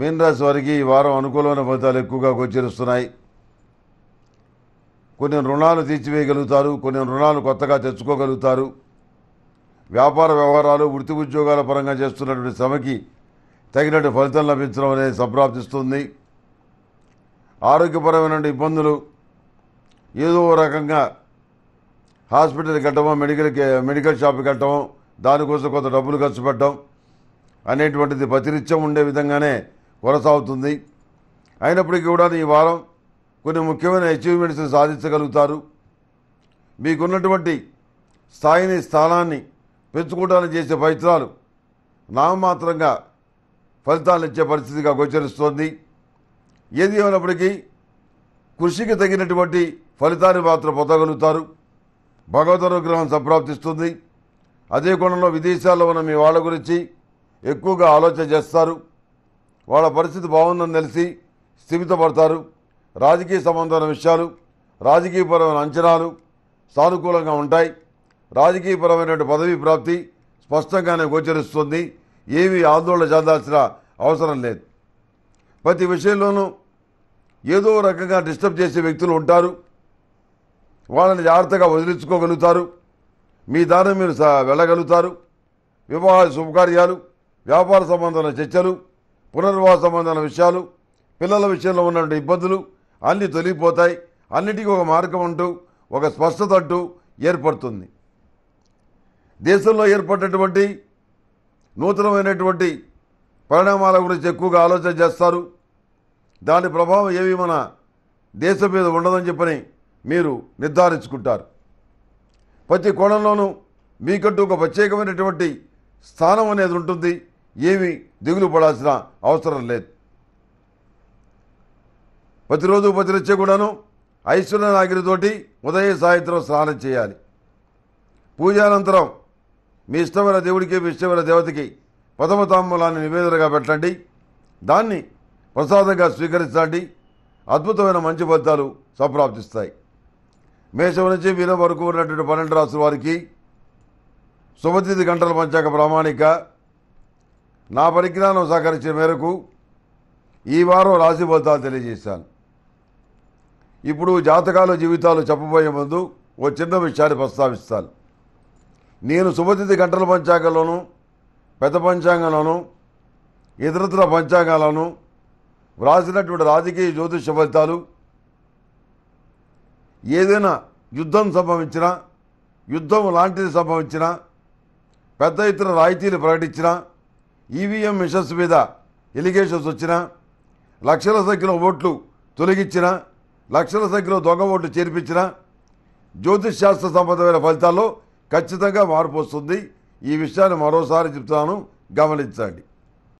మీనరాశి వారికి ఈ వారం అనుకూలమైన ఫలితాలు ఎక్కువగా గోచరిస్తున్నాయి కొన్ని రుణాలు తీర్చివేయగలుగుతారు కొన్ని రుణాలు కొత్తగా తెచ్చుకోగలుగుతారు వ్యాపార వ్యవహారాలు వృత్తి ఉద్యోగాల పరంగా చేస్తున్నటువంటి శ్రమకి తగినట్టు ఫలితం లభించడం అనేది సంప్రాప్తిస్తుంది ఆరోగ్యపరమైన ఇబ్బందులు ఏదో రకంగా హాస్పిటల్ కట్టడం మెడికల్ మెడికల్ షాప్ కట్టడం దానికోసం కొంత డబ్బులు ఖర్చు పెట్టడం అనేటువంటిది ప్రతినిత్యం ఉండే విధంగానే కొనసాగుతుంది అయినప్పటికీ కూడా ఈ వారం కొన్ని ముఖ్యమైన అచీవ్మెంట్స్ సాధించగలుగుతారు మీకున్నటువంటి స్థాయిని స్థానాన్ని పెంచుకోవడానికి చేసే ప్రయత్నాలు నామమాత్రంగా ఫలితాలు ఇచ్చే పరిస్థితిగా గోచరిస్తోంది ఏది ఏమైనప్పటికీ కృషికి తగినటువంటి ఫలితాన్ని మాత్రం పొందగలుగుతారు భగవద్ అనుగ్రహం సంప్రాప్తిస్తుంది అదే కోణంలో విదేశాల్లో ఉన్న మీ వాళ్ళ గురించి ఎక్కువగా ఆలోచన చేస్తారు వాళ్ళ పరిస్థితి బాగుందని తెలిసి స్థిమితపడతారు రాజకీయ సంబంధమైన విషయాలు రాజకీయపరమైన అంచనాలు సానుకూలంగా ఉంటాయి రాజకీయపరమైనటువంటి పదవీ ప్రాప్తి స్పష్టంగానే గోచరిస్తుంది ఏవి ఆందోళన చెందాల్సిన అవసరం లేదు ప్రతి విషయంలోనూ ఏదో రకంగా డిస్టర్బ్ చేసే వ్యక్తులు ఉంటారు వాళ్ళని జాగ్రత్తగా వదిలించుకోగలుగుతారు మీ దారిని మీరు వెళ్ళగలుగుతారు వివాహ శుభకార్యాలు వ్యాపార సంబంధమైన చర్చలు పునర్వాసమైన విషయాలు పిల్లల విషయంలో ఉన్నటువంటి ఇబ్బందులు అన్నీ తొలగిపోతాయి అన్నిటికీ ఒక మార్గం అంటూ ఒక స్పష్టత అంటూ ఏర్పడుతుంది దేశంలో ఏర్పడినటువంటి నూతనమైనటువంటి పరిణామాల గురించి ఎక్కువగా ఆలోచన చేస్తారు దాని ప్రభావం ఏవి మన దేశం మీద ఉండదని చెప్పని మీరు నిర్ధారించుకుంటారు ప్రతి కోణంలోనూ మీకంటూ ఒక ప్రత్యేకమైనటువంటి స్థానం అనేది ఉంటుంది ఏమి దిగులు పడాల్సిన అవసరం లేదు ప్రతిరోజు ప్రతిరొచ్చే కూడాను ఐశ్వర్యనాగిరితోటి ఉదయ సాయంత్రం స్నానం చేయాలి పూజానంతరం మీ ఇష్టమైన దేవుడికి మీ ఇష్టమైన దేవతకి ప్రథమ తాంబూలాన్ని నివేదనగా పెట్టండి దాన్ని ప్రసాదంగా స్వీకరించండి అద్భుతమైన మంచి ఫలితాలు సంప్రాప్తిస్తాయి మేషం నుంచి మీన వరకు ఉన్నటువంటి పన్నెండు రాసుల వారికి శుభతిథి గంటల పంచాక ప్రామాణిక నా పరిజ్ఞానం సహకరించిన మేరకు ఈ వారం రాశి ఫలితాలు తెలియజేశాను ఇప్పుడు జాతకాలు జీవితాలు చెప్పబోయే ముందు ఓ చిన్న విషయాన్ని ప్రస్తావిస్తాను నేను శుభతిథి గంటల పంచాంగంలోనూ పెద్ద పంచాంగంలోనూ ఇతరత్ర పంచాంగాలను వ్రాసినటువంటి రాజకీయ జ్యోతిష ఫలితాలు ఏదైనా యుద్ధం సంభవించినా యుద్ధం లాంటిది సంభవించినా పెద్ద ఇతర రాయితీలు ప్రకటించినా ఈవీఎం e మిషన్స్ మీద ఎలిగేషన్స్ వచ్చినా లక్షల సంఖ్యలో ఓట్లు తొలగించిన లక్షల సంఖ్యలో దొంగ ఓట్లు చేర్పించిన జ్యోతిష్ శాస్త్ర సంబంధమైన ఫలితాల్లో ఖచ్చితంగా మార్పు వస్తుంది ఈ విషయాన్ని మరోసారి చెప్తాను గమనించండి